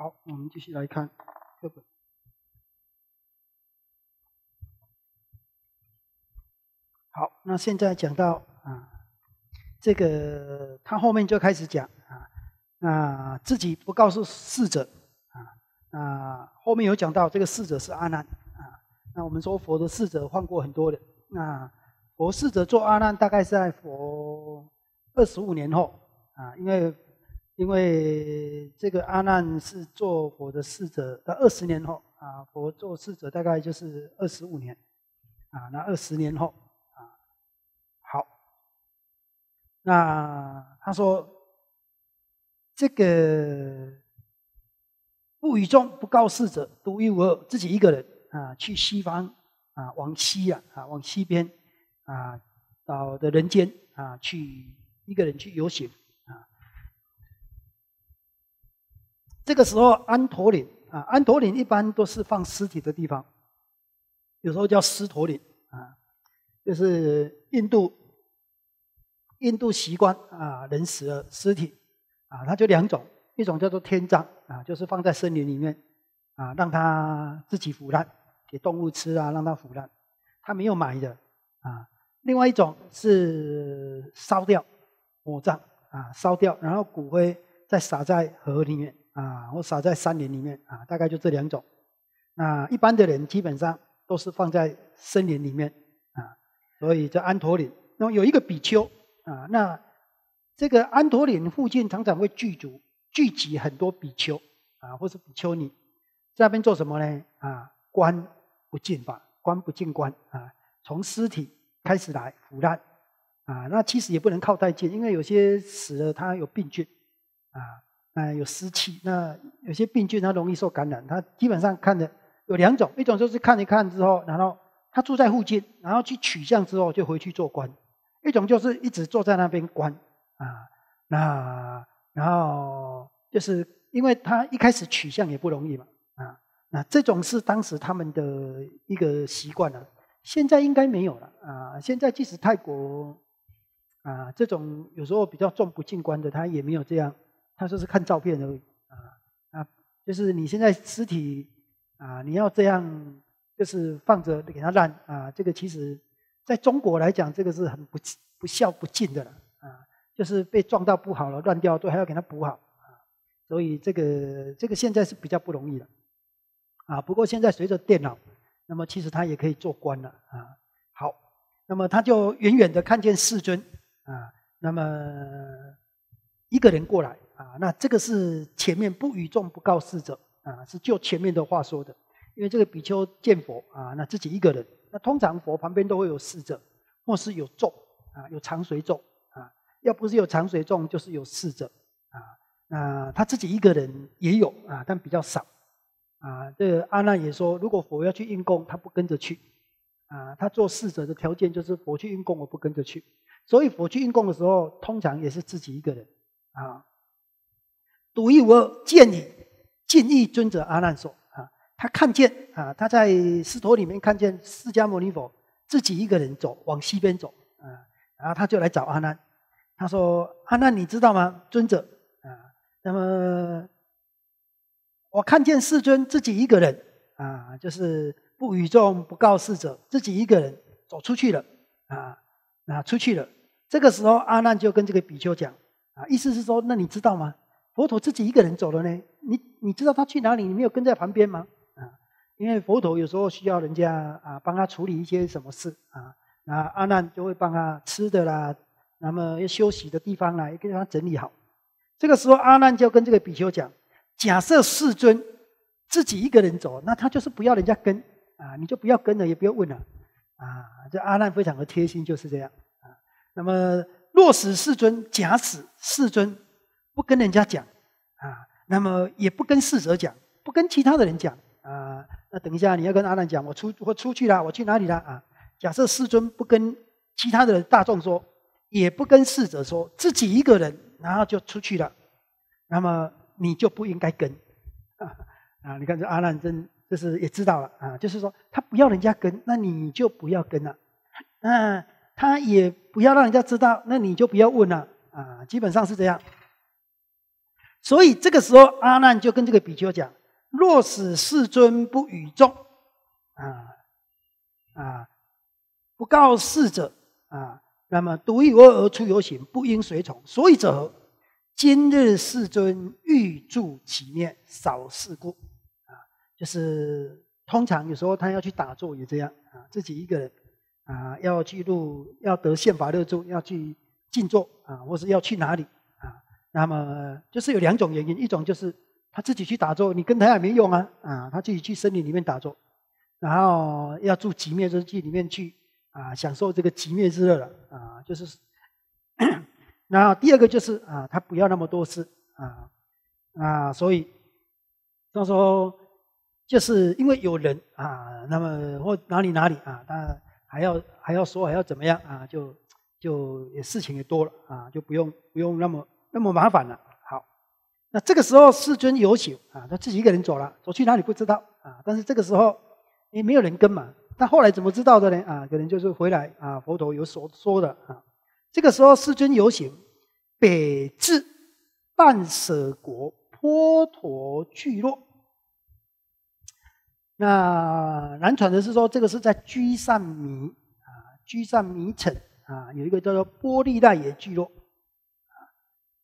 好，我们继续来看课本。好，那现在讲到啊，这个他后面就开始讲啊，那自己不告诉逝者啊，啊，后面有讲到这个逝者是阿难啊。那我们说佛的逝者换过很多的，那佛逝者做阿难大概是在佛二十五年后啊，因为。因为这个阿难是做佛的侍者，到二十年后啊，佛做侍者大概就是二十五年啊，那二十年后啊，好，那他说这个不与众不告侍者，独一无二，自己一个人啊，去西方啊，往西呀啊，往西边啊，到的人间啊，去一个人去游行。这个时候，安陀岭啊，安陀岭一般都是放尸体的地方，有时候叫尸陀岭啊，就是印度印度习惯啊，人死了尸体啊，它就两种，一种叫做天葬啊，就是放在森林里面啊，让它自己腐烂，给动物吃啊，让它腐烂，它没有埋的啊，另外一种是烧掉，火葬啊，烧掉，然后骨灰再撒在河里面。啊，或撒在山林里面啊，大概就这两种。那一般的人基本上都是放在森林里面啊，所以叫安陀林。那么有一个比丘啊，那这个安陀林附近常常会聚足聚集很多比丘啊，或是比丘尼，在那边做什么呢？啊，观不净法，观不净观啊，从尸体开始来腐烂啊，那其实也不能靠太近，因为有些死了它有病菌啊。呃，有湿气，那有些病菌它容易受感染。它基本上看的有两种，一种就是看一看之后，然后他住在附近，然后去取象之后就回去做官；一种就是一直坐在那边官啊，那然后就是因为他一开始取象也不容易嘛啊，那这种是当时他们的一个习惯了，现在应该没有了啊。现在即使泰国啊，这种有时候比较重不进关的，他也没有这样。他说是看照片而已，啊啊，就是你现在尸体啊，你要这样就是放着给他烂啊，这个其实在中国来讲，这个是很不不孝不敬的了啊，就是被撞到不好了，烂掉，都还要给他补好啊，所以这个这个现在是比较不容易了啊。不过现在随着电脑，那么其实他也可以做官了啊。好，那么他就远远的看见世尊啊，那么一个人过来。啊，那这个是前面不与众不告示者啊，是就前面的话说的，因为这个比丘见佛啊，那自己一个人，那通常佛旁边都会有侍者，或是有众啊，有长随众啊，要不是有长随众，就是有侍者啊，那他自己一个人也有啊，但比较少啊。这阿难也说，如果佛要去运供，他不跟着去啊。他做侍者的条件就是佛去运供，我不跟着去，所以佛去运供的时候，通常也是自己一个人啊。独一我见你，见一尊者阿难说：“啊，他看见啊，他在狮驼里面看见释迦牟尼佛自己一个人走，往西边走啊，然后他就来找阿难，他说：阿难，你知道吗？尊者啊，那么我看见世尊自己一个人啊，就是不与众不告世者，自己一个人走出去了啊，啊，出去了。这个时候，阿难就跟这个比丘讲啊，意思是说：那你知道吗？”佛陀自己一个人走了呢，你你知道他去哪里？你没有跟在旁边吗？啊，因为佛陀有时候需要人家啊帮他处理一些什么事啊，那阿难就会帮他吃的啦，那么休息的地方啦，一他整理好。这个时候，阿难就跟这个比丘讲：假设世尊自己一个人走，那他就是不要人家跟啊，你就不要跟了，也不要问了啊。这阿难非常的贴心，就是这样啊。那么若使世尊假使世尊。不跟人家讲，啊，那么也不跟侍者讲，不跟其他的人讲，啊，那等一下你要跟阿难讲，我出我出去了，我去哪里了啊，假设师尊不跟其他的大众说，也不跟侍者说，自己一个人，然后就出去了，那么你就不应该跟，啊，你看这阿难真这是也知道了，啊，就是说他不要人家跟，那你就不要跟了，啊。他也不要让人家知道，那你就不要问了，啊，基本上是这样。所以这个时候，阿难就跟这个比丘讲：“若使世尊不与众，啊啊，不告世者啊，那么独一二而出游行，不应随从，所以者，今日世尊欲助其念少事故啊，就是通常有时候他要去打坐也这样啊，自己一个人啊，要记入要得宪法六柱，要去静坐啊，或是要去哪里。”那么就是有两种原因，一种就是他自己去打坐，你跟他也没用啊，啊，他自己去森林里面打坐，然后要住极灭之境里面去啊，享受这个极灭之乐了啊，就是。然后第二个就是啊，他不要那么多事啊啊，所以到时候就是因为有人啊，那么或哪里哪里啊，他还要还要说还要怎么样啊，就就也事情也多了啊，就不用不用那么。那么麻烦了，好，那这个时候世尊有请啊，他自己一个人走了，走去哪里不知道啊。但是这个时候，哎，没有人跟嘛。那后来怎么知道的呢？啊，可能就是回来啊，佛陀有所说的啊。这个时候世尊有请，北至半舍国波陀聚落。那南传的是说，这个是在居善弥啊，居善弥城啊，有一个叫做波利大也聚落。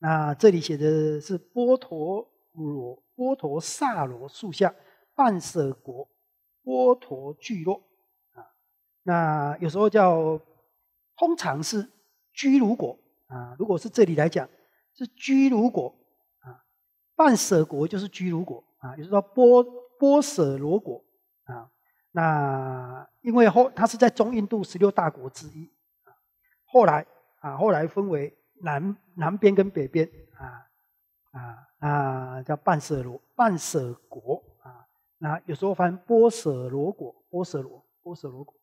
啊，这里写的是波陀罗、波陀萨罗树下，半舍国、波陀聚落啊。那有时候叫，通常是居如国啊。如果是这里来讲，是居如国啊。半舍国就是居如国啊，就是说波波舍罗国啊。那因为后，它是在中印度十六大国之一啊。后来啊，后来分为。南南边跟北边，啊啊啊，叫半舍罗半舍国啊，那有时候翻波舍罗国波舍罗波舍罗国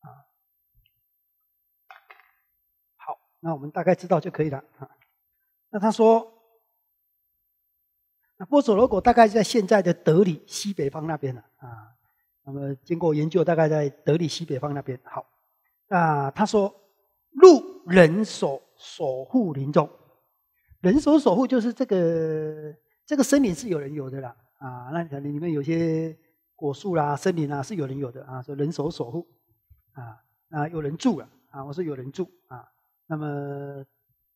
啊，好，那我们大概知道就可以了啊。那他说。波索罗果大概在现在的德里西北方那边了啊。那么经过研究，大概在德里西北方那边。好，那他说，路人守守护林中，人守守护就是这个这个森林是有人有的啦啊。那里面有些果树啦、森林啊是有人有的啊，说人守守护啊啊有人住了啊，我说有人住啊。那么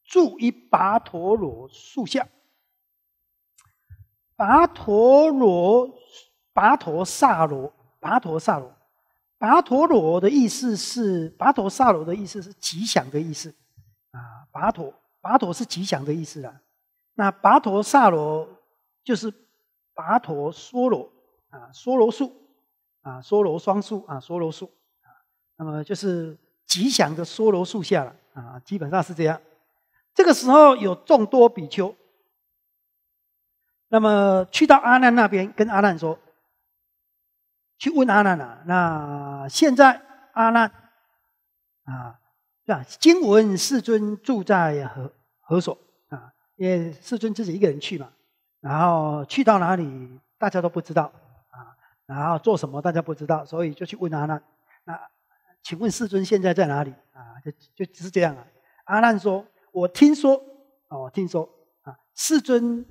住一拔陀罗树下。拔陀罗，拔陀萨罗，拔陀萨罗，拔陀罗的意思是，拔陀萨罗的意思是吉祥的意思，啊，拔陀，拔陀是吉祥的意思啦。那拔陀萨罗就是拔陀梭罗，啊，梭罗树，啊，梭罗双树，啊，梭罗树，啊，那么就是吉祥的梭罗树下了，啊，基本上是这样。这个时候有众多比丘。那么去到阿难那边，跟阿难说，去问阿难啊，那现在阿难啊，是吧？今世尊住在何何所啊？因为世尊自己一个人去嘛，然后去到哪里大家都不知道啊，然后做什么大家不知道，所以就去问阿难。那请问世尊现在在哪里啊？就就只是这样啊。阿难说：“我听说哦，听说啊，世尊。”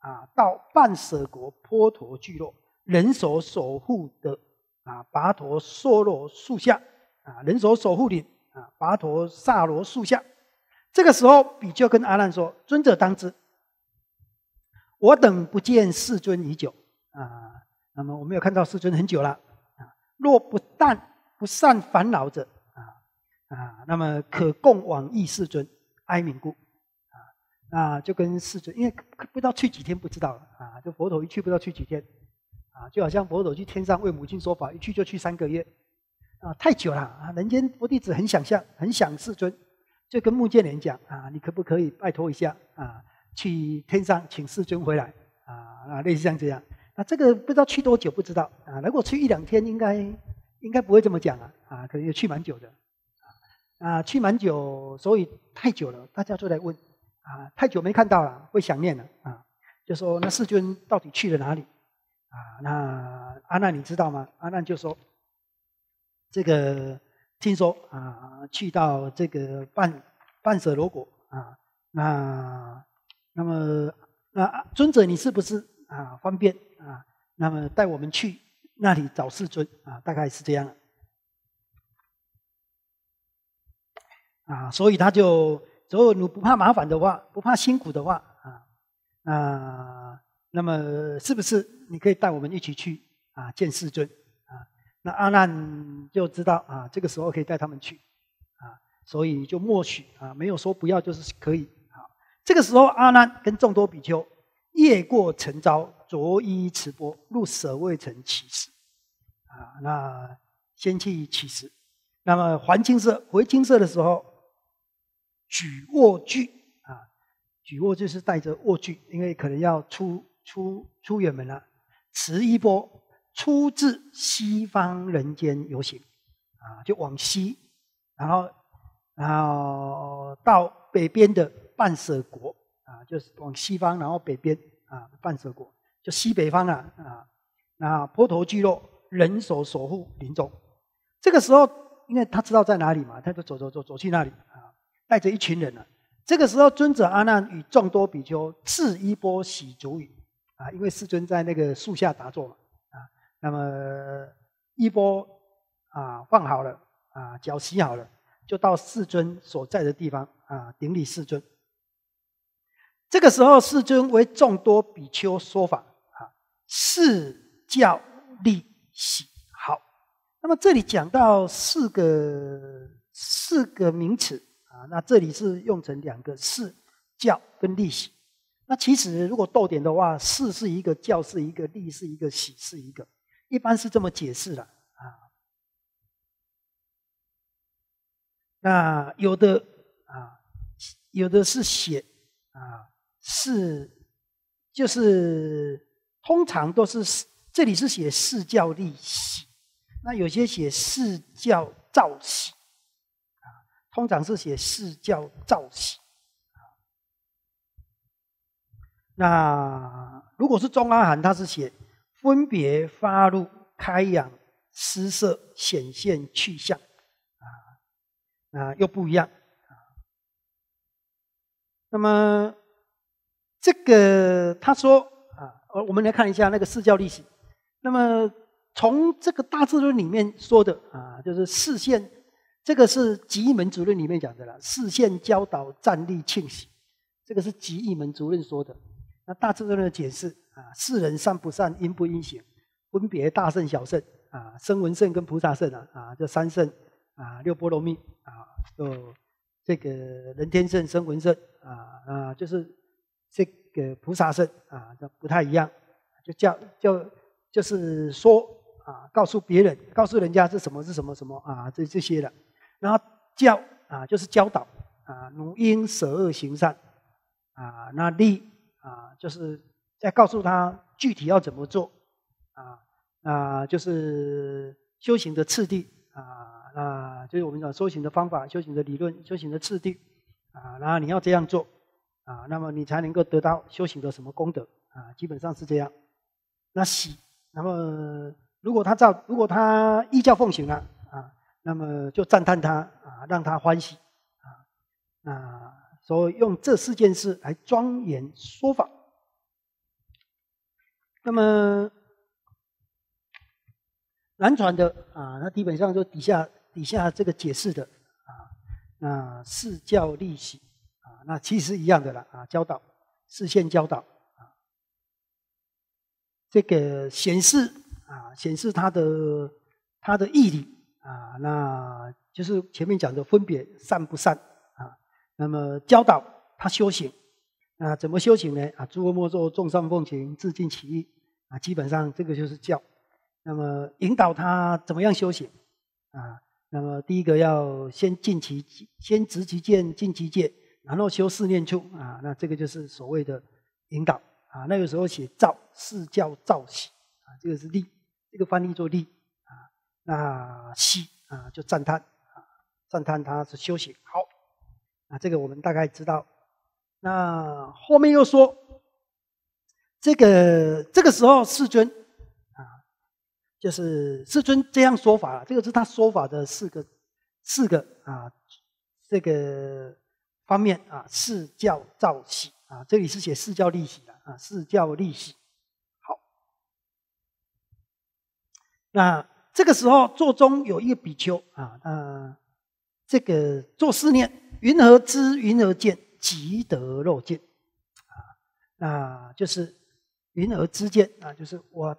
啊，到半舍国波陀聚落，人所守护的啊，拔陀娑罗树下，啊，人所守护的啊，拔陀萨罗树下，这个时候，比丘跟阿难说：“尊者当知，我等不见世尊已久啊。那么，我没有看到世尊很久了啊。若不但不善烦恼者啊啊，那么可供往诣世尊哀悯故。”啊，就跟世尊，因为不知道去几天，不知道啊。就佛陀一去，不知道去几天，啊，就好像佛陀去天上为母亲说法，一去就去三个月，啊，太久了啊。人间佛弟子很想象，很想世尊，就跟木建连讲啊，你可不可以拜托一下啊，去天上请世尊回来啊？啊，类似像这样。那这个不知道去多久，不知道啊。如果去一两天，应该应该不会这么讲啊。啊，可能也去蛮久的，啊，去蛮久，所以太久了，大家都在问。啊，太久没看到了，会想念的啊。就说那世尊到底去了哪里？啊，那阿难你知道吗？阿难就说，这个听说啊，去到这个半半舍罗国啊。那那么那尊者你是不是啊方便啊？那么带我们去那里找世尊啊？大概是这样。啊，所以他就。所以你不怕麻烦的话，不怕辛苦的话，啊，那那么是不是你可以带我们一起去啊见世尊啊？那阿难就知道啊，这个时候可以带他们去啊，所以就默许啊，没有说不要就是可以啊。这个时候阿难跟众多比丘夜过晨朝着衣持钵入舍卫城乞食啊，那先去乞食，那么还青色回青色的时候。举卧具啊，举卧就是带着卧具，因为可能要出出出远门了。持一波出自西方人间游行啊，就往西，然后然后到北边的半舍国啊，就是往西方，然后北边啊，半舍国就西北方啊啊。那坡头聚落人手守护林中，这个时候，因为他知道在哪里嘛，他就走走走走去那里啊。带着一群人呢，这个时候，尊者阿难与众多比丘，赤衣波洗足雨，啊，因为世尊在那个树下打坐嘛，啊，那么衣钵啊放好了，啊脚洗好了，就到世尊所在的地方啊顶礼世尊。这个时候，世尊为众多比丘说法，啊，四教立喜好。那么这里讲到四个四个名词。啊，那这里是用成两个“是”，教”跟“利息”。那其实如果逗点的话，“是”是一个，“教”是一个，“利”是一个，“喜”是一个，一般是这么解释的啊。那有的啊，有的是写啊“是就是通常都是“这里是写“是教利息”。那有些写“是教造喜”。通常是写四教造起，那如果是中阿含，它是写分别发露开阳、失色显现去向啊，那又不一样。那么这个他说啊，呃，我们来看一下那个四教历史。那么从这个大智论里面说的啊，就是视线。这个是极一门主任里面讲的了，四线教导站立庆喜，这个是极一门主任说的。那大致上的解释啊，世人善不善，阴不阴行，分别大圣小圣啊，声闻圣跟菩萨圣啊啊，这三圣啊，六波罗蜜啊，就这个人天圣、声闻圣啊啊，就是这个菩萨圣啊，这不太一样，就叫就就是说啊，告诉别人，告诉人家是什么是什么什么啊，这这些的。然后教啊，就是教导啊，如因舍恶行善啊，那利啊，就是在告诉他具体要怎么做啊啊，就是修行的次第啊，那就是我们讲修行的方法、修行的理论、修行的次第啊，然后你要这样做啊，那么你才能够得到修行的什么功德啊，基本上是这样。那喜，那么如果他照，如果他依教奉行了。那么就赞叹他啊，让他欢喜啊。啊，所以用这四件事来庄严说法。那么南传的啊，那基本上就底下底下这个解释的啊，那四教立息啊，那其实一样的了啊，教导四线教导。这个显示啊，显示他的他的毅力。啊，那就是前面讲的分别善不善啊。那么教导他修行啊，怎么修行呢？啊，诸恶莫作，众善奉行，自尽其意啊。基本上这个就是教。那么引导他怎么样修行啊？那么第一个要先尽其先执其见，尽其戒，然后修四念处啊。那这个就是所谓的引导啊。那个时候写造是叫造喜啊，这个是力，这个翻译作力啊。那喜啊，就赞叹啊，赞叹他是修行好。啊，这个我们大概知道。那后面又说，这个这个时候世尊啊，就是世尊这样说法了。这个是他说法的四个四个啊，这个方面啊，四教造起啊，这里是写四教立起的啊，四教立起。好，那。这个时候，座中有一个比丘啊，那这个做思念，云何知？云何见？即得肉见，啊，那就是云何知见？啊，就是我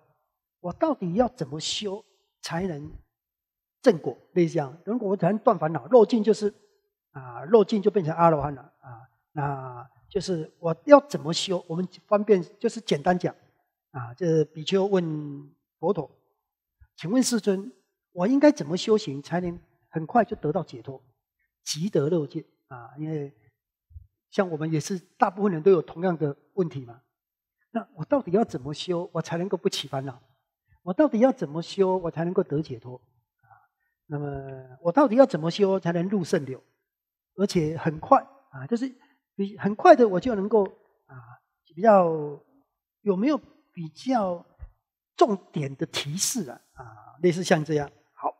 我到底要怎么修才能正果？这样，如果才能断烦恼。肉尽就是啊，肉尽就变成阿罗汉了啊。那就是我要怎么修？我们方便就是简单讲啊，就是比丘问佛陀。请问世尊，我应该怎么修行才能很快就得到解脱？即得乐见啊！因为像我们也是大部分人都有同样的问题嘛。那我到底要怎么修，我才能够不起烦恼？我到底要怎么修，我才能够得解脱？啊，那么我到底要怎么修才能入圣流，而且很快啊？就是比很快的，我就能够啊，比较有没有比较？重点的提示啊，啊，类似像这样。好，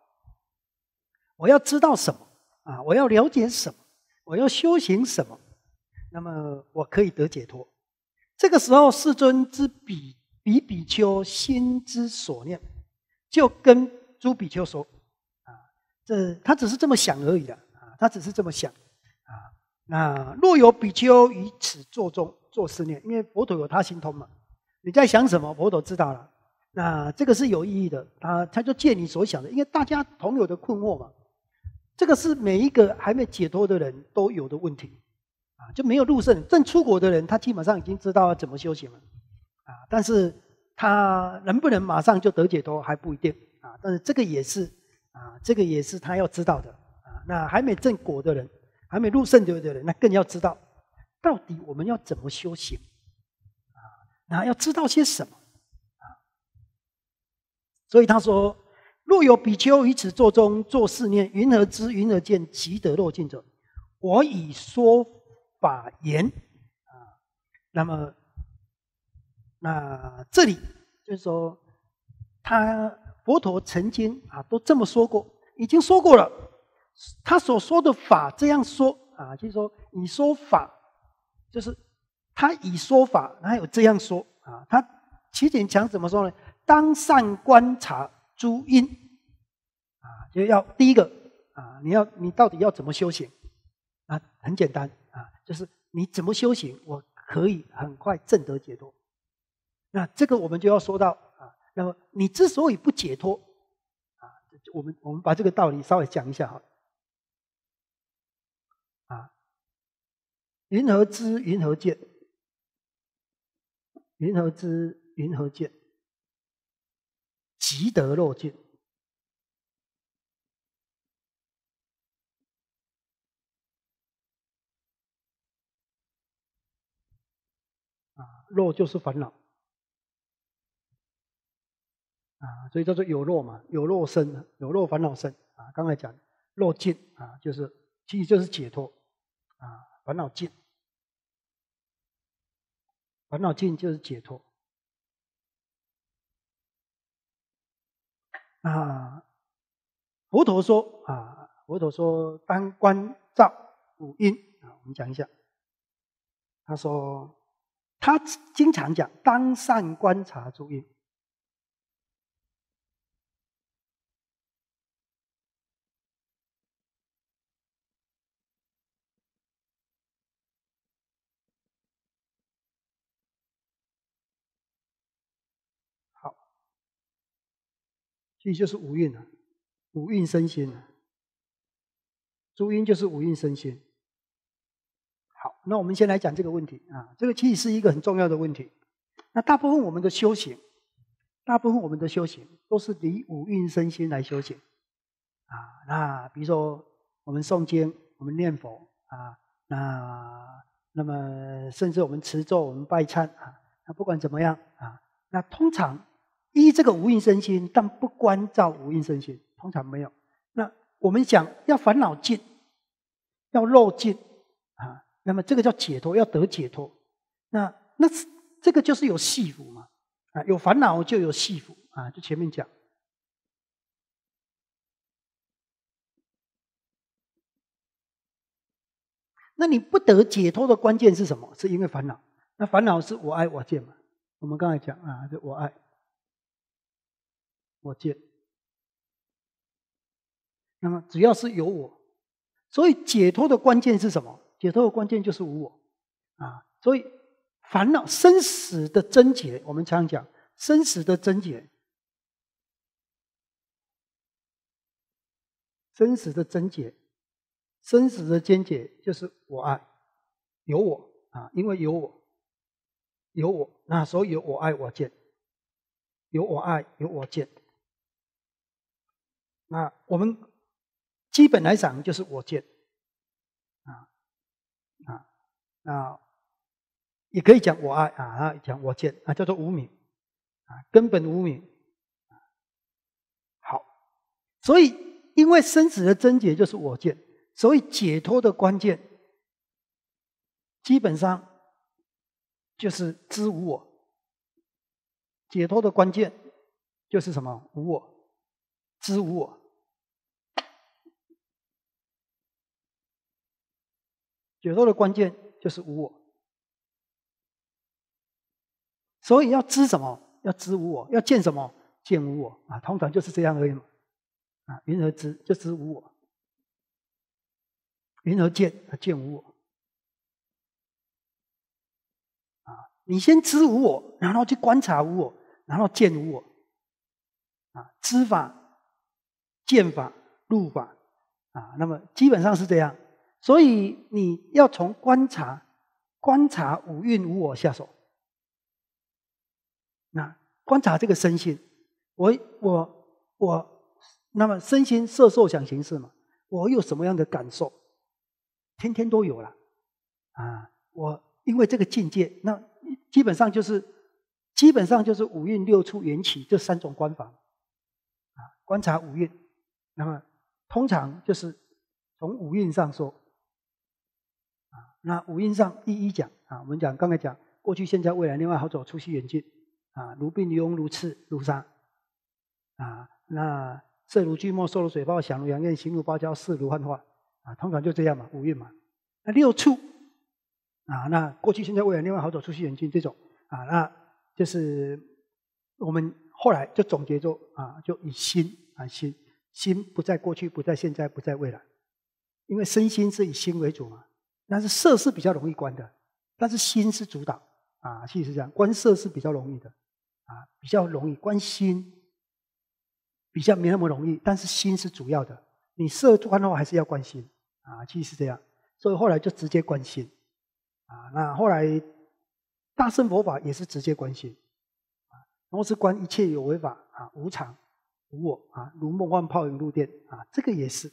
我要知道什么啊？我要了解什么？我要修行什么？那么我可以得解脱。这个时候，世尊知比比比丘心之所念，就跟诸比丘说：“啊，这他只是这么想而已了啊，他只是这么想啊。”那若有比丘于此作中作思念，因为佛陀有他心通嘛，你在想什么，佛陀知道了。那这个是有意义的，他他就借你所想的，因为大家同有的困惑嘛，这个是每一个还没解脱的人都有的问题，啊，就没有入圣正出国的人，他基本上已经知道怎么修行了，啊，但是他能不能马上就得解脱还不一定啊，但是这个也是啊，这个也是他要知道的啊，那还没正果的人，还没入圣对不对？那更要知道，到底我们要怎么修行，啊，那要知道些什么。所以他说：“若有比丘于此座中作四念，云何知？云何见？即得落尽者。我以说法言啊，那么那这里就是说，他佛陀曾经啊都这么说过，已经说过了。他所说的法这样说啊，就是说你说法，就是他以说法，他有这样说啊。他齐景强怎么说呢？”当善观察诸因，啊，就要第一个啊，你要你到底要怎么修行啊？很简单啊，就是你怎么修行，我可以很快证得解脱。那这个我们就要说到啊，那么你之所以不解脱啊，我们我们把这个道理稍微讲一下哈，啊，云何知？云何见？云何知？云何见？即得若尽，啊，若就是烦恼，啊，所以叫做有若嘛，有若生，有若烦恼生，啊，刚才讲若尽，啊，就是其实就是解脱，啊，烦恼尽，烦恼尽就是解脱。啊，佛陀说啊，佛陀说当观照五音啊，我们讲一下。他说，他经常讲当善观察诸音，气就是五蕴了，五蕴身心，诸因就是五蕴身心。好，那我们先来讲这个问题啊，这个其实是一个很重要的问题。那大部分我们的修行，大部分我们的修行都是离五蕴身心来修行啊。那比如说我们诵经，我们念佛啊，那那么甚至我们持咒，我们拜忏啊，那不管怎么样啊，那通常。依这个无印身心，但不关照无印身心，通常没有。那我们讲要烦恼尽，要漏尽啊，那么这个叫解脱，要得解脱。那那这个就是有戏服嘛啊，有烦恼就有戏服啊，就前面讲。那你不得解脱的关键是什么？是因为烦恼。那烦恼是我爱我见嘛？我们刚才讲啊，就我爱。我见，那么只要是有我，所以解脱的关键是什么？解脱的关键就是无我啊！所以烦恼生死的症结，我们常讲生死的症结，生死的症结，生死的症结就是我爱有我啊！因为有我，有我那所以有我爱我见，有我爱有我见。啊，我们基本来讲就是我见，啊啊，啊，也可以讲我爱啊，讲我见啊，叫做无名，啊，根本无名。好，所以因为生死的真解就是我见，所以解脱的关键基本上就是知无我，解脱的关键就是什么？无我，知无我。解脱的关键就是无我，所以要知什么？要知无我；要见什么？见无我。啊，通常就是这样而已。啊，云何知就知无我，云何见啊，见无我。啊，你先知无我，然后去观察无我，然后见无我。啊，知法、见法、入法，啊，那么基本上是这样。所以你要从观察、观察五蕴无我下手。那观察这个身心，我、我、我，那么身心色受想行识嘛？我有什么样的感受？天天都有了啊！我因为这个境界，那基本上就是，基本上就是五蕴六出缘起这三种观法啊。观察五蕴，那么通常就是从五蕴上说。那五音上一一讲啊，我们讲刚才讲过去、现在、未来，另外好走出息远近啊，如病如融如痴如杀啊，那色如巨墨，受如水泡，想如羊焰，行如芭蕉，事如幻化啊，通常就这样嘛，五蕴嘛。那六处啊，那过去、现在、未来，另外好走出息远近这种啊，那就是我们后来就总结着啊，就以心啊，心心不在过去，不在现在，不在未来，因为身心是以心为主嘛。但是色是比较容易观的，但是心是主导啊，其实是这样观色是比较容易的啊，比较容易观心比较没那么容易，但是心是主要的，你色观的话还是要观心啊，其实是这样，所以后来就直接观心啊，那后来大圣佛法也是直接观心啊，然后是观一切有为法啊，无常、无我啊，如梦幻泡影、入电啊，这个也是。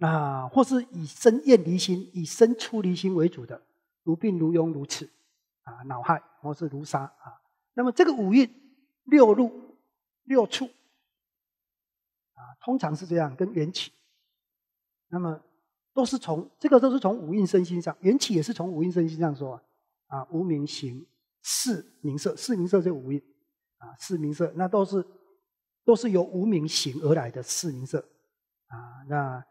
那或是以身厌离心，以身出离心为主的，如病如庸如痴啊，恼害或是如杀啊。那么这个五蕴、六路、六处啊，通常是这样跟缘起。那么都是从这个都是从五蕴身心上，缘起也是从五蕴身心上说啊。无名行、四名色、四名色这五蕴啊，四名色那都是都是由无名行而来的四名色啊。那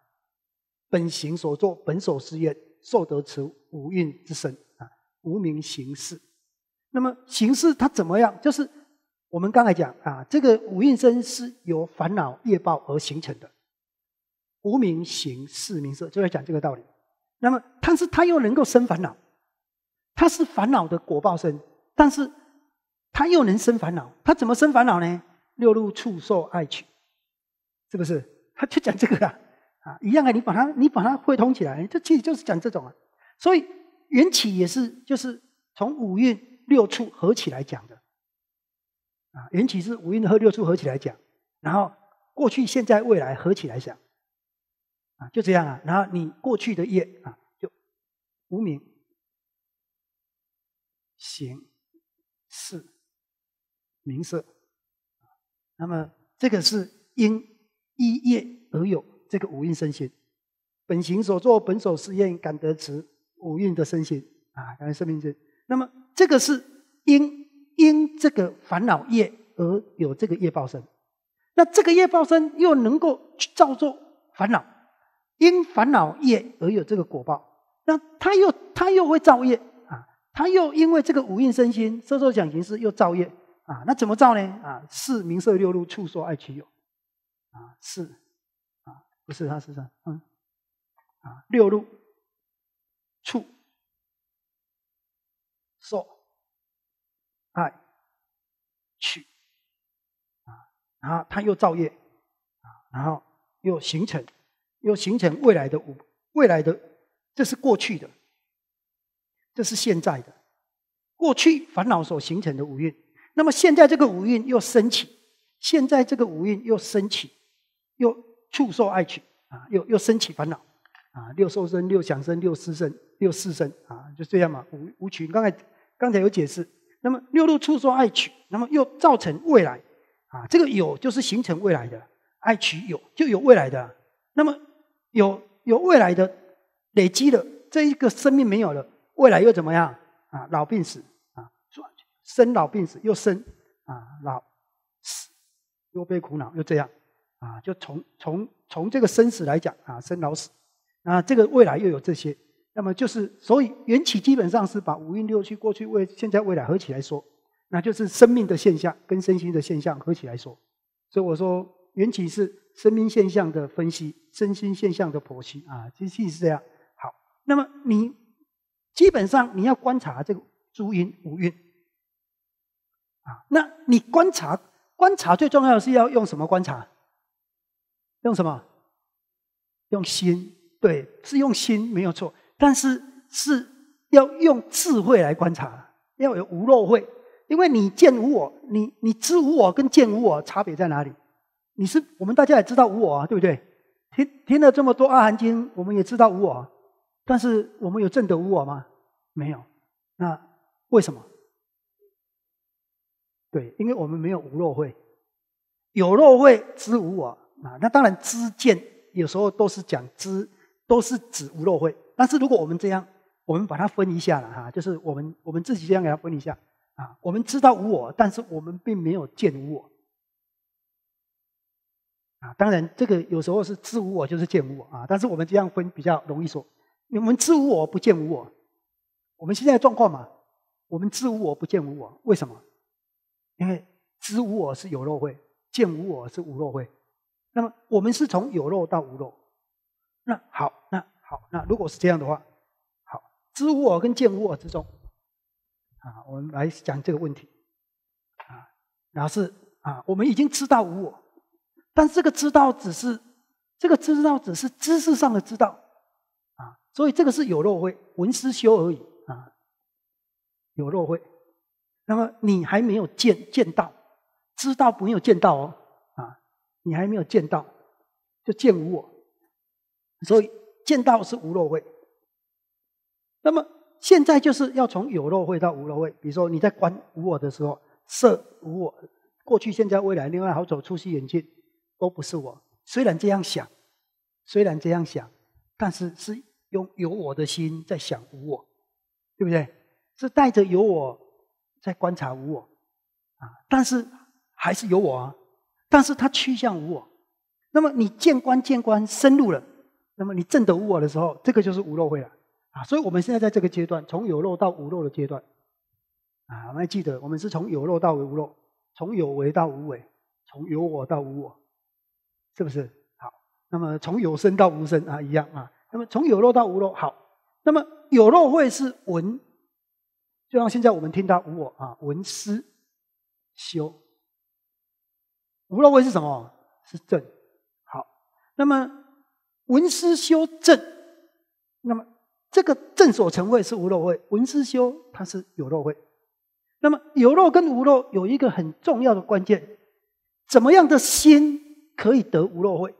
本行所作，本所事业，受得此五蕴之身啊，无名形式。那么形式它怎么样？就是我们刚才讲啊，这个五蕴身是由烦恼业报而形成的无名形式名色，就在讲这个道理。那么，但是他又能够生烦恼，他是烦恼的果报身，但是他又能生烦恼，他怎么生烦恼呢？六路触受爱取，是不是？他就讲这个啊。啊，一样啊！你把它，你把它汇通起来，这其实就是讲这种啊。所以缘起也是，就是从五蕴六处合起来讲的啊。缘起是五蕴和六处合起来讲，然后过去、现在、未来合起来讲啊，就这样啊。然后你过去的业啊，就无名、形、色、名色，那么这个是因一业而有。这个五蕴身心，本行所作本所试验感得持五蕴的身心啊，感觉生命之。那么这个是因因这个烦恼业而有这个业报身，那这个业报身又能够去造作烦恼，因烦恼业而有这个果报，那他又他又会造业啊，他又因为这个五蕴身心受受想行识又造业啊，那怎么造呢？啊，四名色六路触说爱取有，啊，四。不是他，是不嗯，啊，六路，触，受，爱，取，啊，然后他又造业，啊，然后又形成，又形成未来的五，未来的这是过去的，这是现在的，过去烦恼所形成的五蕴，那么现在这个五蕴又升起，现在这个五蕴又升起，又。触受爱取啊，又又生起烦恼啊，六受生、六想生、六思生、六思生啊，就这样嘛。五五取，刚才刚才有解释。那么六路触受爱取，那么又造成未来啊，这个有就是形成未来的爱取有，就有未来的。那么有有未来的累积了，这一个生命没有了，未来又怎么样啊？老病死啊，生老病死又生啊，老死又被苦恼又这样。啊，就从从从这个生死来讲啊，生老死，那这个未来又有这些，那么就是所以缘起基本上是把五蕴六趣过去未现在未来合起来说，那就是生命的现象跟身心的现象合起来说，所以我说缘起是生命现象的分析，身心现象的剖析啊，其实是这样。好，那么你基本上你要观察这个诸因五蕴啊，那你观察观察最重要的是要用什么观察？用什么？用心，对，是用心没有错，但是是要用智慧来观察，要有无肉慧。因为你见无我，你你知无我跟见无我差别在哪里？你是我们大家也知道无我，啊，对不对？听听了这么多阿含经，我们也知道无我，但是我们有证得无我吗？没有。那为什么？对，因为我们没有无肉慧，有肉慧知无我。啊，那当然知见有时候都是讲知，都是指无漏慧。但是如果我们这样，我们把它分一下了哈，就是我们我们自己这样给它分一下啊。我们知道无我，但是我们并没有见无我。啊，当然这个有时候是知无我就是见无我啊，但是我们这样分比较容易说。你们知无我不见无我，我们现在的状况嘛，我们知无我不见无我，为什么？因为知无我是有漏慧，见无我是无漏慧。那么我们是从有肉到无肉，那好，那好，那如果是这样的话，好，知无我跟见无我之中，啊，我们来讲这个问题，啊，老师，是啊，我们已经知道无我，但这个知道只是这个知道只是知识上的知道，啊，所以这个是有肉会闻思修而已啊，有肉会，那么你还没有见见到，知道没有见到哦。你还没有见到，就见无我，所以见到是无漏慧。那么现在就是要从有肉慧到无肉慧，比如说你在观无我的时候，色无我，过去、现在、未来，另外好走出去远见，都不是我。虽然这样想，虽然这样想，但是是用有我的心在想无我，对不对？是带着有我在观察无我啊，但是还是有我啊。但是它趋向无我，那么你见观见观深入了，那么你证得无我的时候，这个就是无肉会了啊！所以我们现在在这个阶段，从有肉到无肉的阶段，啊，我们记得我们是从有肉到无肉，从有为到无为，从有我到无我，是不是好？那么从有生到无生啊，一样啊。那么从有肉到无肉好，那么有肉会是闻，就像现在我们听到无我啊，闻思修。无漏慧是什么？是正。好，那么文思修正，那么这个正所成慧是无漏慧，文思修它是有漏慧。那么有漏跟无漏有一个很重要的关键，怎么样的心可以得无漏慧？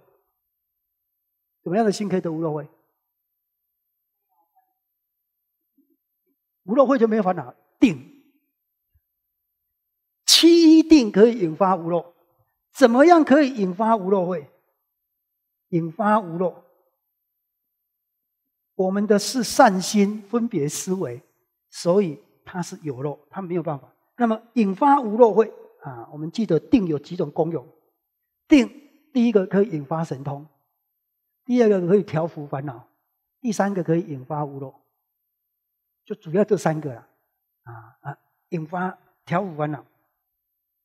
怎么样的心可以得无漏慧？无漏慧就没有烦恼，定七定可以引发无漏。怎么样可以引发无漏慧？引发无漏，我们的是善心分别思维，所以它是有漏，它没有办法。那么引发无漏慧啊，我们记得定有几种功用，定第一个可以引发神通，第二个可以调伏烦恼，第三个可以引发无漏，就主要这三个了啊啊，引发调伏烦恼。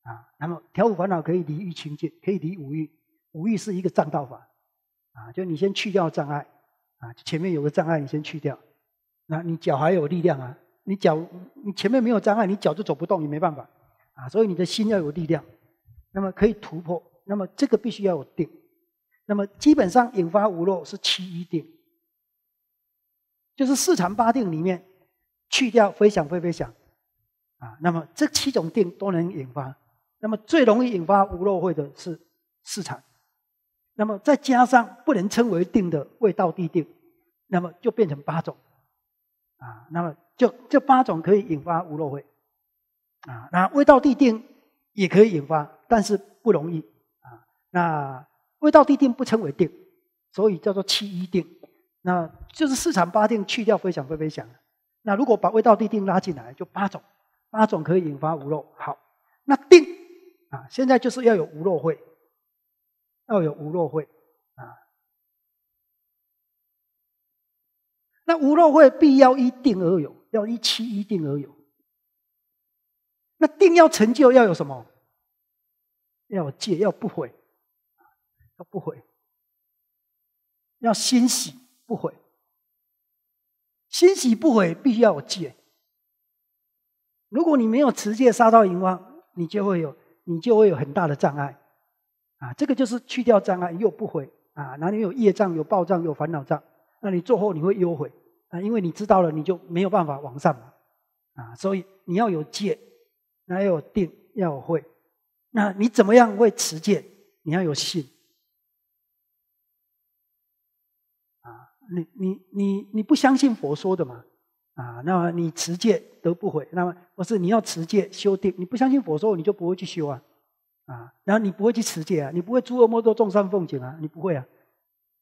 啊，那么调伏烦恼可以离欲清净，可以离五欲。五欲是一个障道法，啊，就你先去掉障碍，啊，前面有个障碍你先去掉，那你脚还有力量啊？你脚你前面没有障碍，你脚就走不动，也没办法，啊，所以你的心要有力量，那么可以突破。那么这个必须要有定，那么基本上引发五漏是七一定，就是四禅八定里面去掉非想非非想，啊，那么这七种定都能引发。那么最容易引发无漏会的是四禅，那么再加上不能称为定的味道地定，那么就变成八种啊。那么就这八种可以引发无漏会，啊。那味道地定也可以引发，但是不容易啊。那味道地定不称为定，所以叫做七一定。那就是四禅八定去掉非常非非想那如果把味道地定拉进来，就八种，八种可以引发无漏。好，那定。啊，现在就是要有无漏慧，要有无漏慧啊。那无漏慧必要一定而有，要一期一定而有。那定要成就要有什么？要有戒，要不悔，要不悔，要欣喜不悔，欣喜不悔，必须要有戒。如果你没有持戒，杀到淫妄，你就会有。你就会有很大的障碍，啊，这个就是去掉障碍又不悔啊，哪里有业障、有暴障、有烦恼障，那你做后你会忧悔啊，因为你知道了你就没有办法往上了啊，所以你要有戒，那要有定，要有慧，那你怎么样会持戒？你要有信，啊，你你你你不相信佛说的吗？啊，那么你持戒得不悔，那么不是你要持戒修定，你不相信佛说，你就不会去修啊，啊，然后你不会去持戒啊，你不会诸恶莫作，众善奉行啊，你不会啊，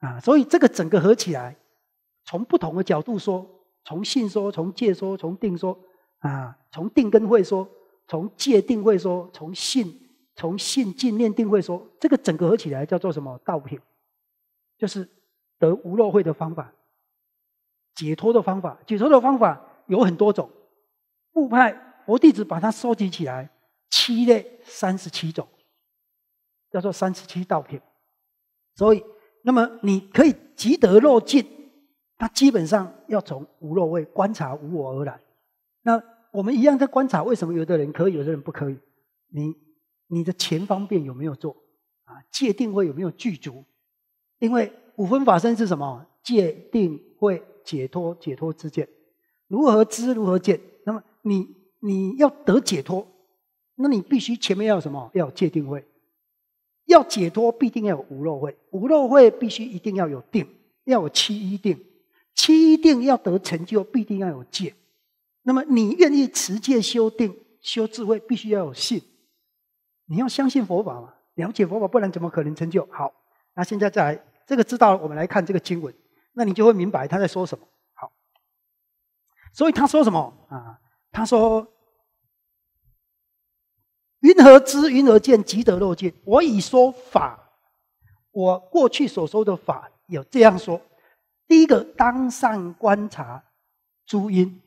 啊，所以这个整个合起来，从不同的角度说，从信说，从戒说，从定说，啊，从定跟会说，从戒定会说，从信，从信进念定会说，这个整个合起来叫做什么？道品，就是得无漏慧的方法。解脱的方法，解脱的方法有很多种。部派佛弟子把它收集起来，七类三十七种，叫做三十七道品。所以，那么你可以即得若尽，它基本上要从无我位观察无我而来。那我们一样在观察，为什么有的人可，以，有的人不可以？你你的前方便有没有做啊？界定会有没有具足？因为五分法身是什么？界定会。解脱解脱之见，如何知如何见？那么你你要得解脱，那你必须前面要什么？要界定慧，要解脱必定要有无漏慧，无漏慧必须一定要有定，要有七一定，七一定要得成就必定要有戒。那么你愿意持戒修定修智慧，必须要有信，你要相信佛法嘛，了解佛法，不然怎么可能成就？好，那现在再来这个知道，我们来看这个经文。那你就会明白他在说什么。好，所以他说什么啊？他说：“云何知？云何见？即得若见。”我以说法，我过去所说的法有这样说：第一个，当上观察诸因，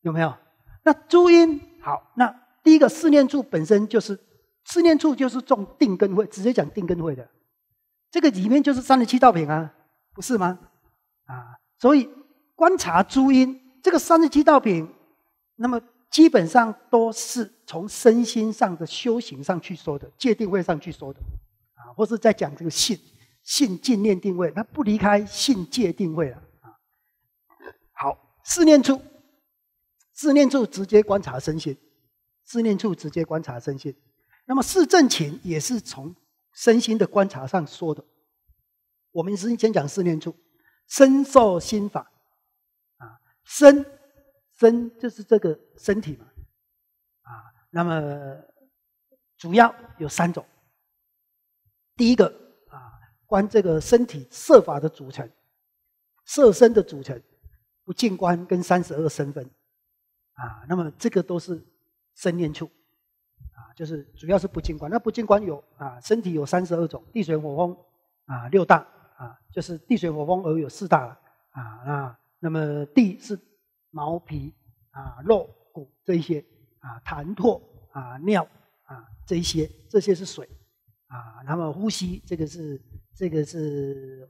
有没有？那诸因好，那第一个四念处本身就是四念处，就是种定根慧，直接讲定根慧的。这个里面就是三十七道品啊，不是吗？啊，所以观察诸因这个三十七道品，那么基本上都是从身心上的修行上去说的，界定位上去说的，啊，或是在讲这个性性净念定位，它不离开性界定位了，啊，好，四念处，四念处直接观察身心，四念处直接观察身心，那么四正勤也是从身心的观察上说的，我们先先讲四念处。身受心法，啊，身身就是这个身体嘛，啊，那么主要有三种。第一个啊，观这个身体色法的组成，色身的组成，不净观跟三十二身分，啊，那么这个都是身念处，啊，就是主要是不净观。那不净观有啊，身体有三十二种，地水火风啊，六大。啊，就是地水火风而有四大了啊那那么地是毛皮啊、肉骨这一些啊、痰唾啊、尿啊这一些，这些是水啊，那么呼吸这个是这个是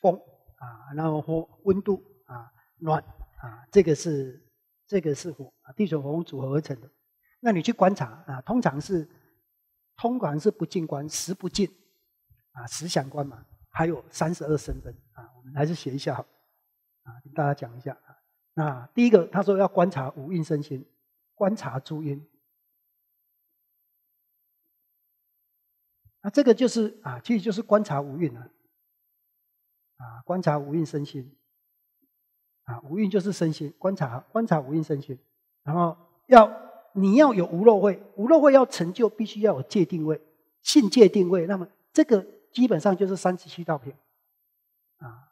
风啊，那么火温度啊暖啊，这个是这个是火，地水火风组合而成的。那你去观察啊，通常是通常是不进观，食不进啊，食想观嘛。还有三十二身分啊，我们还是写一下好啊，跟大家讲一下啊。那第一个，他说要观察五蕴身心，观察诸因。那这个就是啊，其实就是观察五蕴啊，啊，观察五蕴身心啊，五蕴就是身心，观察观察五蕴身心，然后要你要有无漏慧，无漏慧要成就，必须要有界定位，性界定位。那么这个。基本上就是三十七道品，啊，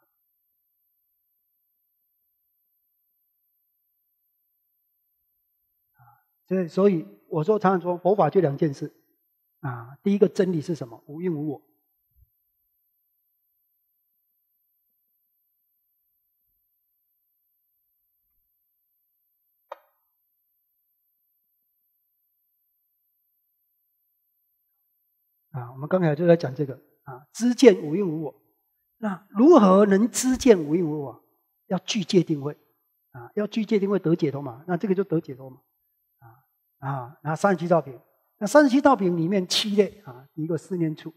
所以所以我说常常说佛法就两件事，啊，第一个真理是什么？无因无我。啊，我们刚才就在讲这个啊，知见无因无我，那如何能知见无因无我？要具界定慧，啊，要具界定慧得解脱嘛。那这个就得解脱嘛，啊啊，那三十七道品，那三十七道品里面七类啊，一个思念处，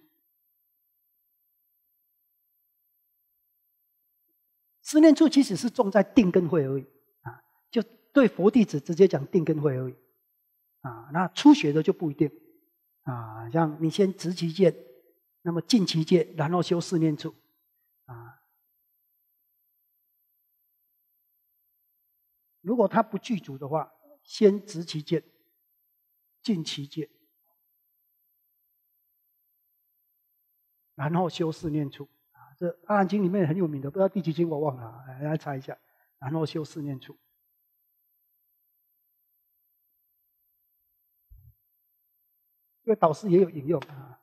思念处其实是重在定根慧而已，啊，就对佛弟子直接讲定根慧而已，啊，那初学的就不一定。啊，像你先执其戒，那么禁其戒，然后修四念处。啊，如果他不具足的话，先执其戒，禁其戒，然后修四念处。啊，这《阿含经》里面很有名的，不知道第几经我忘了，来猜一下，然后修四念处。因为导师也有引用啊。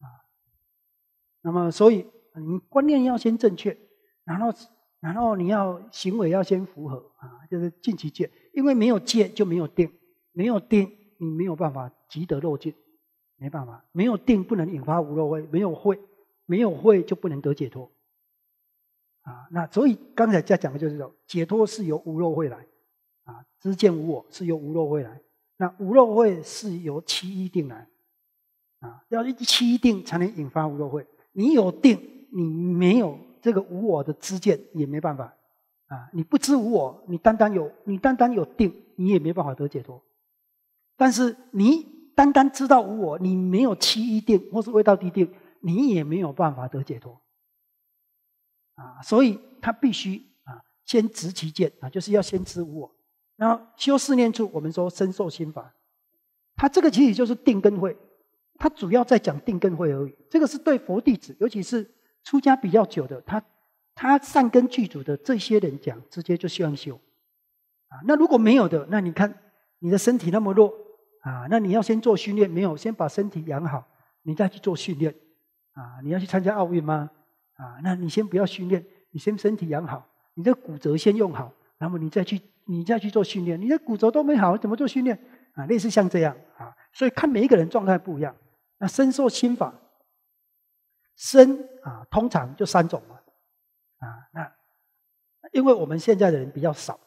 啊，那么所以你观念要先正确，然后然后你要行为要先符合啊，就是近其戒，因为没有戒就没有定，没有定你没有办法积德漏尽，没办法，没有定不能引发无漏慧，没有慧。没有慧就不能得解脱啊！那所以刚才在讲的就是说，解脱是由无肉慧来啊，知见无我是由无肉慧来。那无肉慧是由七一定来啊，要一七一定才能引发无肉慧。你有定，你没有这个无我的知见也没办法啊。你不知无我，你单单有你单单有定，你也没办法得解脱。但是你单单知道无我，你没有七一定或是未到定定。你也没有办法得解脱，啊，所以他必须啊，先执其见啊，就是要先知无我。然后修四念处，我们说身受心法，他这个其实就是定根慧，他主要在讲定根慧而已。这个是对佛弟子，尤其是出家比较久的，他他善根具足的这些人讲，直接就希望修。啊，那如果没有的，那你看你的身体那么弱啊，那你要先做训练，没有先把身体养好，你再去做训练。啊，你要去参加奥运吗？啊，那你先不要训练，你先身体养好，你的骨折先用好，那么你再去，你再去做训练，你的骨折都没好，怎么做训练？啊，类似像这样啊，所以看每一个人状态不一样。那身受心法，身啊，通常就三种嘛，啊，那因为我们现在的人比较少，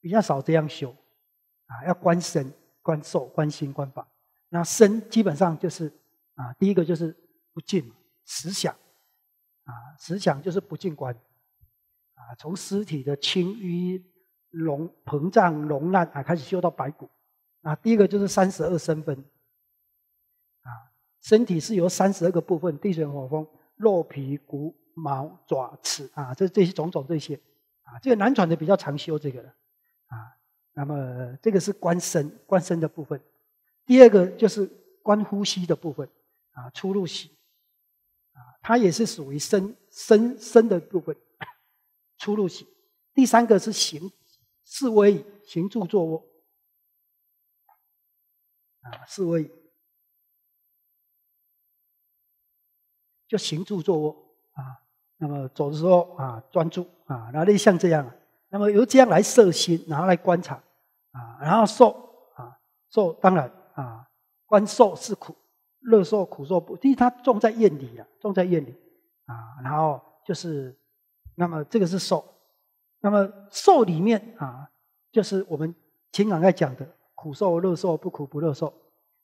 比较少这样修，啊，要观身、观受、观心、观法。那身基本上就是啊，第一个就是。不净思想啊，思想就是不净观啊。从尸体的青淤隆膨胀、隆烂啊，开始修到白骨啊。第一个就是三十二身分啊，身体是由三十二个部分：地水火风、肉皮骨毛爪齿啊，这这些种种这些啊。这个难传的比较常修这个的啊。那么这个是观身观身的部分，第二个就是观呼吸的部分啊，出入息。它也是属于深深深的部分，出入行。第三个是行，示威行住坐卧，啊，示威就行住坐卧啊。那么走的时候啊，专注啊，哪里像这样？那么由这样来摄心，拿来观察啊，然后受啊，受当然啊，观受是苦。乐受苦受不，其实它种在愿里了，种在愿里，啊，然后就是，那么这个是受，那么受里面啊，就是我们前两在讲的苦受乐受不苦不乐受，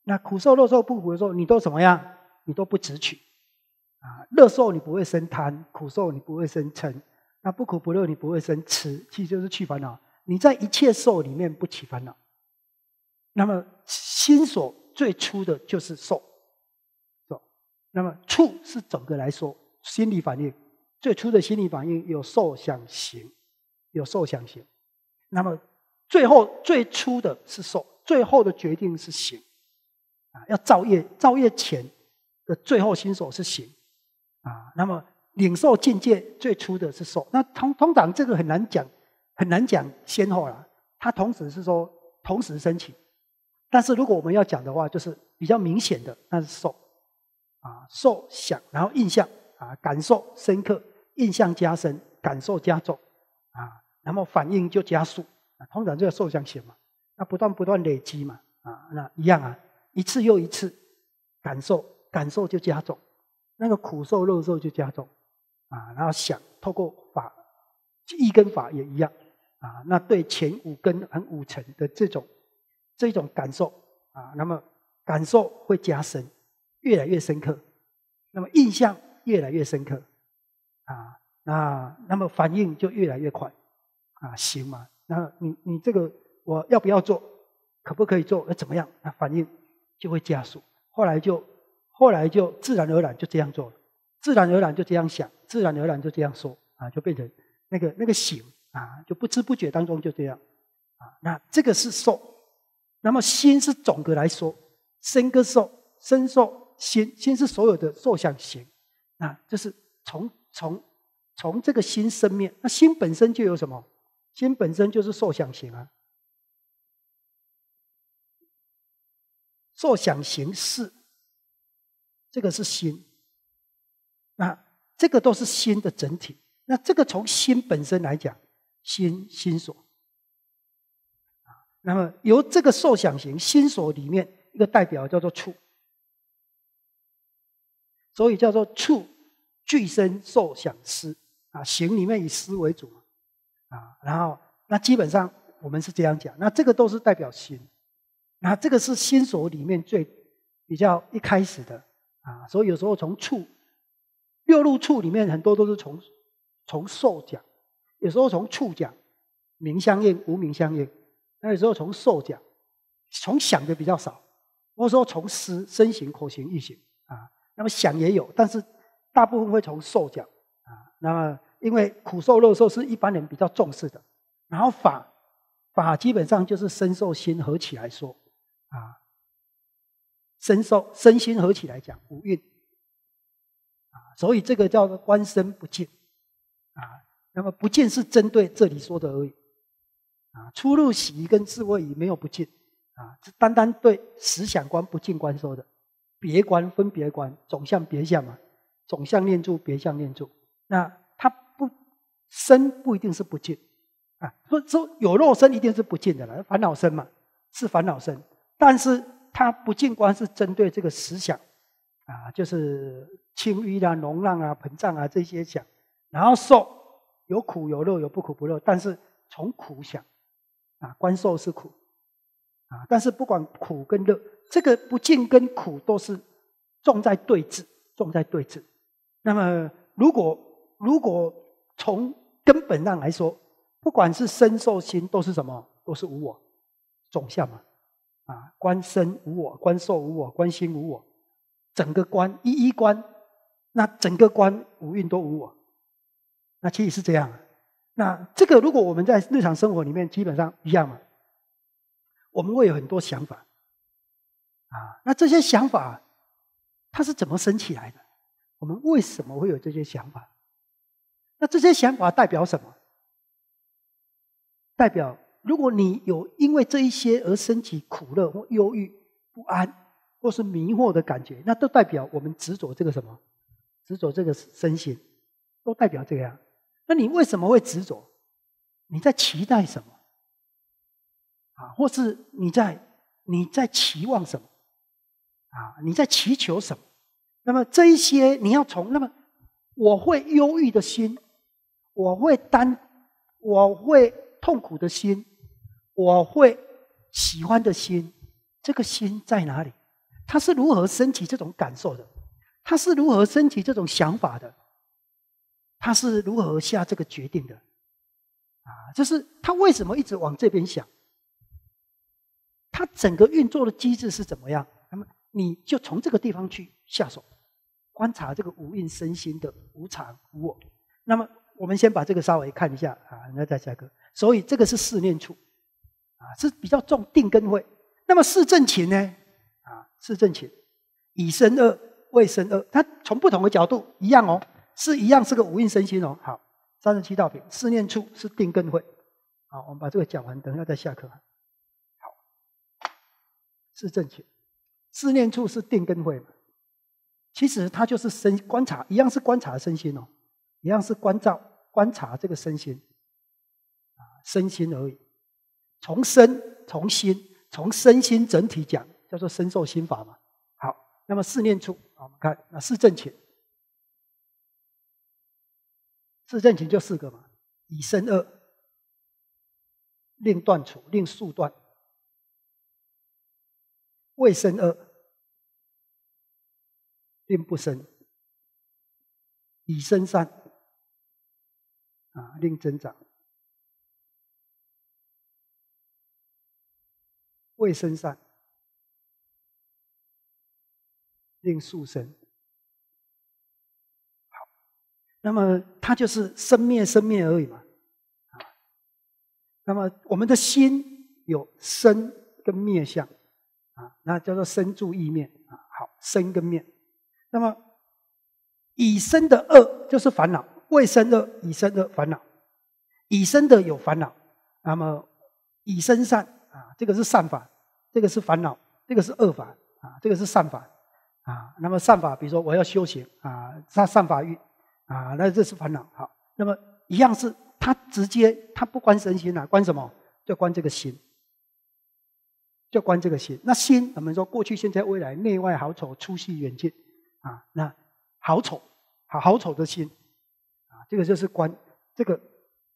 那苦受乐受不苦受，你都怎么样？你都不执取，啊，乐受你不会生贪，苦受你不会生嗔，那不苦不乐你不会生痴，其实就是去烦恼，你在一切受里面不起烦恼，那么心所最初的就是受。那么，触是整个来说心理反应，最初的心理反应有受想行，有受想行。那么，最后最初的是受，最后的决定是行，啊，要造业造业前的最后心所是行，啊，那么领受境界最初的是受。那通通常这个很难讲，很难讲先后了。它同时是说同时升起，但是如果我们要讲的话，就是比较明显的那是受。啊，受想，然后印象啊，感受深刻，印象加深，感受加重，啊，那么反应就加速，啊，通常就受想行嘛，那不断不断累积嘛，啊，那一样啊，一次又一次感受，感受就加重，那个苦受、乐受就加重，啊，然后想透过法，一根法也一样，啊，那对前五根很五成的这种这种感受啊，那么感受会加深。越来越深刻，那么印象越来越深刻，啊，那那么反应就越来越快，啊，行嘛？那你你这个我要不要做，可不可以做？要怎么样？那反应就会加速。后来就后来就自然而然就这样做了，自然而然就这样想，自然而然就这样说，啊，就变成那个那个行啊，就不知不觉当中就这样，啊，那这个是受，那么心是总的来说生个受，生受。心心是所有的受想行，啊，就是从从从这个心生灭，那心本身就有什么？心本身就是受想行啊，受想行识，这个是心，啊，这个都是心的整体。那这个从心本身来讲，心心所，那么由这个受想行心所里面一个代表叫做触。所以叫做畜具身受想思啊，行里面以思为主啊。然后那基本上我们是这样讲，那这个都是代表心，那这个是心所里面最比较一开始的啊。所以有时候从处，六路处里面很多都是从从受讲，有时候从处讲名相应无名相应，那有时候从受讲从想的比较少，或者说从思身行口行意行。那么想也有，但是大部分会从受讲啊。那么因为苦受、乐受是一般人比较重视的，然后法法基本上就是身受、心合起来说啊，身受身心合起来讲五蕴啊，所以这个叫做观身不净啊。那么不净是针对这里说的而已啊，出入喜跟自慧已没有不净啊，是单单对十想观不净观说的。别观分别观总向别相嘛，总向念住别向念住。那他不生不一定是不净啊，说说有肉身一定是不净的了，烦恼身嘛是烦恼身，但是他不净观是针对这个思想啊，就是清淤啊、浓浪啊、膨胀啊这些想，然后受有苦有乐有不苦不乐，但是从苦想啊观受是苦。啊！但是不管苦跟乐，这个不净跟苦都是重在对治，重在对治。那么如果如果从根本上来说，不管是身受心，都是什么？都是无我，总相嘛。啊，观身无我，观受无我，观心无我，整个观一一观，那整个观无蕴都无我，那其实是这样。那这个如果我们在日常生活里面，基本上一样嘛。我们会有很多想法，啊，那这些想法它是怎么生起来的？我们为什么会有这些想法？那这些想法代表什么？代表如果你有因为这一些而升起苦乐或忧郁、不安或是迷惑的感觉，那都代表我们执着这个什么？执着这个身心，都代表这个那你为什么会执着？你在期待什么？啊，或是你在你在期望什么？啊，你在祈求什么？那么这一些你要从那么我会忧郁的心，我会担，我会痛苦的心，我会喜欢的心，这个心在哪里？它是如何升起这种感受的？它是如何升起这种想法的？他是如何下这个决定的？啊，就是他为什么一直往这边想？它整个运作的机制是怎么样？那么你就从这个地方去下手，观察这个无蕴身心的无常无我。那么我们先把这个稍微看一下啊，那再下课。所以这个是四念处，啊是比较重定根慧。那么四正勤呢？啊四正勤以身恶为身恶，它从不同的角度一样哦，是一样是个无蕴身心哦。好，三十七道品，四念处是定根慧。好，我们把这个讲完，等一下再下课。是正确。四念处是定根慧嘛？其实它就是身观察，一样是观察身心哦，一样是观照观察这个身心，啊，身心而已。从身从心从身心整体讲，叫做身受心法嘛。好，那么四念处，我们看，那是正觉，四正觉就四个嘛：以身恶，令断除，令速断。未生恶，令不生；以生善，啊，令增长；未生善，令速生。好，那么它就是生灭生灭而已嘛。啊，那么我们的心有生跟灭相。啊，那叫做生住意念啊，好，生跟念，那么以生的恶就是烦恼，未生恶以生的烦恼，以生的有烦恼，那么以生善啊，这个是善法，这个是烦恼，这个是恶法啊，这个是善法啊，那么善法，比如说我要修行啊，善善法欲啊，那这是烦恼好，那么一样是，他直接他不关身心啊，关什么？就关这个心。就观这个心，那心，我们说过去、现在、未来，内外好丑、粗细远近，啊，那好丑，好好丑的心，啊，这个就是观这个，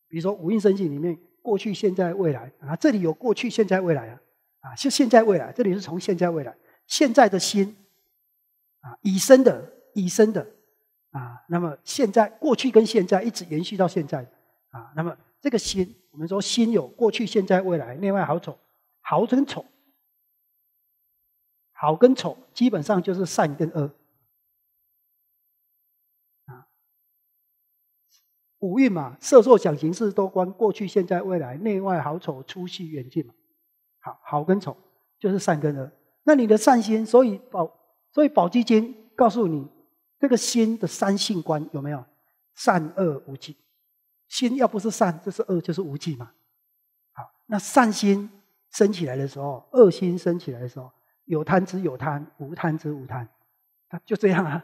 比如说五蕴生起里面，过去、现在、未来，啊，这里有过去、现在、未来啊，啊，是现在未来，这里是从现在未来，现在的心，啊，已生的，已生的，啊，那么现在、过去跟现在一直延续到现在，啊，那么这个心，我们说心有过去、现在、未来，内外好丑，好跟丑。好跟丑，基本上就是善跟恶。啊，五运嘛，色受想行识多关过去、现在、未来，内外好丑、粗细、远近嘛。好，好跟丑就是善跟恶。那你的善心，所以宝，所以宝积经告诉你，这个心的三性观有没有善恶无尽？心要不是善，就是恶，就是无尽嘛。好，那善心升起来的时候，恶心升起来的时候。有贪之有贪，无贪之无贪，啊，就这样啊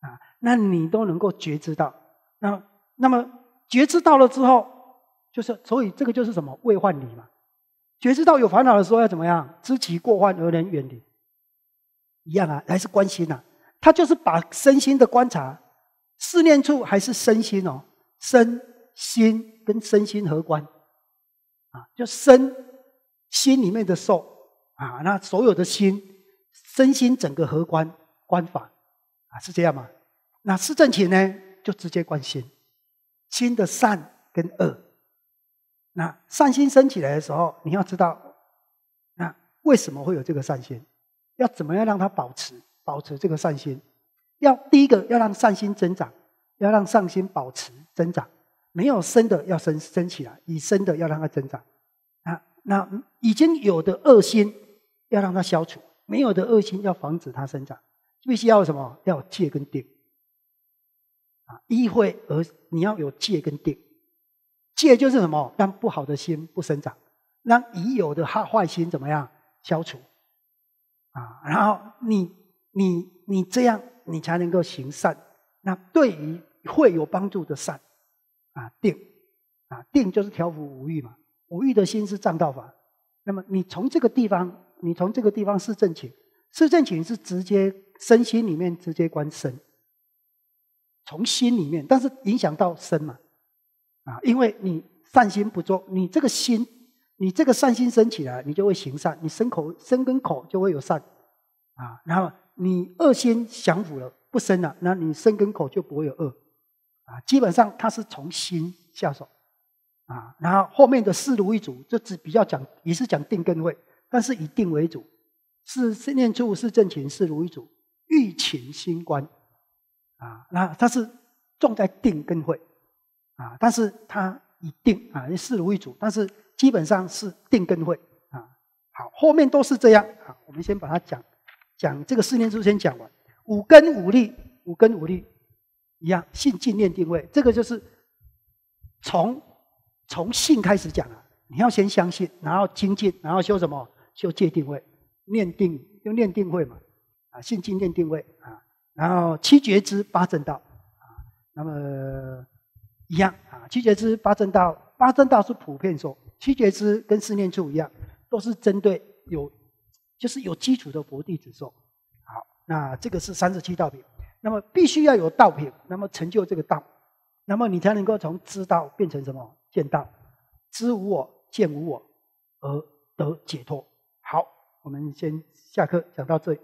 啊！那你都能够觉知到，那那么觉知到了之后，就是所以这个就是什么未患理嘛？觉知到有烦恼的时候要怎么样？知其过患而能远离，一样啊，还是关心呐。他就是把身心的观察，思念处还是身心哦，身心跟身心合关？啊，就身心里面的受。啊，那所有的心、身心整个合观观法，啊，是这样吗？那四正勤呢，就直接观心，心的善跟恶。那善心升起来的时候，你要知道，那为什么会有这个善心？要怎么样让它保持、保持这个善心？要第一个要让善心增长，要让善心保持增长。没有生的要生生起来，已生的要让它增长。啊，那已经有的恶心。要让它消除，没有的恶心要防止它生长，必须要什么？要戒跟定啊！一会而你要有戒跟定，戒就是什么？让不好的心不生长，让已有的坏坏心怎么样消除啊？然后你你你这样，你才能够行善。那对于会有帮助的善啊，定啊，定就是调伏五欲嘛。五欲的心是障道法，那么你从这个地方。你从这个地方是正寝，是正寝是直接身心里面直接观身，从心里面，但是影响到身嘛，啊，因为你善心不作，你这个心，你这个善心升起来，你就会行善，你身口身跟口就会有善，啊，然后你恶心降伏了，不生了，那你身跟口就不会有恶，啊，基本上它是从心下手，啊，然后后面的四如一组，就只比较讲，也是讲定根位。但是以定为主，是四念处，是正情是如一主欲情心观啊，那它是重在定根会，啊，但是它以定啊，是如一主，但是基本上是定根会啊。好，后面都是这样啊。我们先把它讲讲这个四念处先讲完，五根五力，五根五力一样，性进念定位，这个就是从从性开始讲啊，你要先相信，然后精进，然后修什么？修界定位，念定就念定位嘛，啊，信经念定位啊，然后七觉之八正道啊，那么一样啊，七觉之八正道，八正道是普遍说，七觉之跟四念处一样，都是针对有就是有基础的佛弟子说。好，那这个是三十七道品，那么必须要有道品，那么成就这个道，那么你才能够从知道变成什么见道，知无我见无我而得解脱。好，我们先下课，讲到这里。